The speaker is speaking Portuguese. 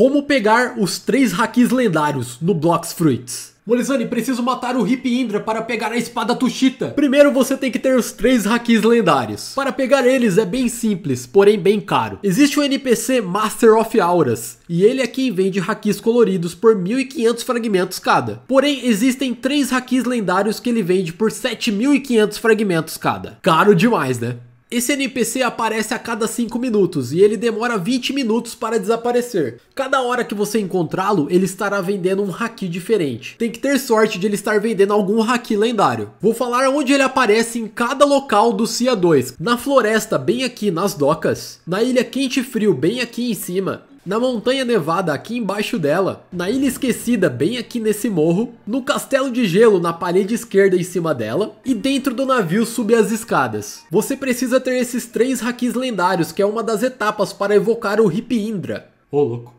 Como pegar os três hacks lendários no Blocks Fruits? Molizane, preciso matar o Hip Indra para pegar a espada Tushita. Primeiro você tem que ter os três Hakis lendários. Para pegar eles é bem simples, porém bem caro. Existe um NPC Master of Auras, e ele é quem vende Hakis coloridos por 1500 fragmentos cada. Porém, existem três Hakis lendários que ele vende por 7500 fragmentos cada. Caro demais, né? Esse NPC aparece a cada 5 minutos e ele demora 20 minutos para desaparecer. Cada hora que você encontrá-lo, ele estará vendendo um haki diferente. Tem que ter sorte de ele estar vendendo algum haki lendário. Vou falar onde ele aparece em cada local do CIA 2. Na floresta, bem aqui nas docas. Na ilha quente e frio, bem aqui em cima na Montanha Nevada aqui embaixo dela, na Ilha Esquecida bem aqui nesse morro, no Castelo de Gelo na parede esquerda em cima dela e dentro do navio subir as escadas. Você precisa ter esses três Hakis lendários que é uma das etapas para evocar o Hip Indra. Ô oh, louco.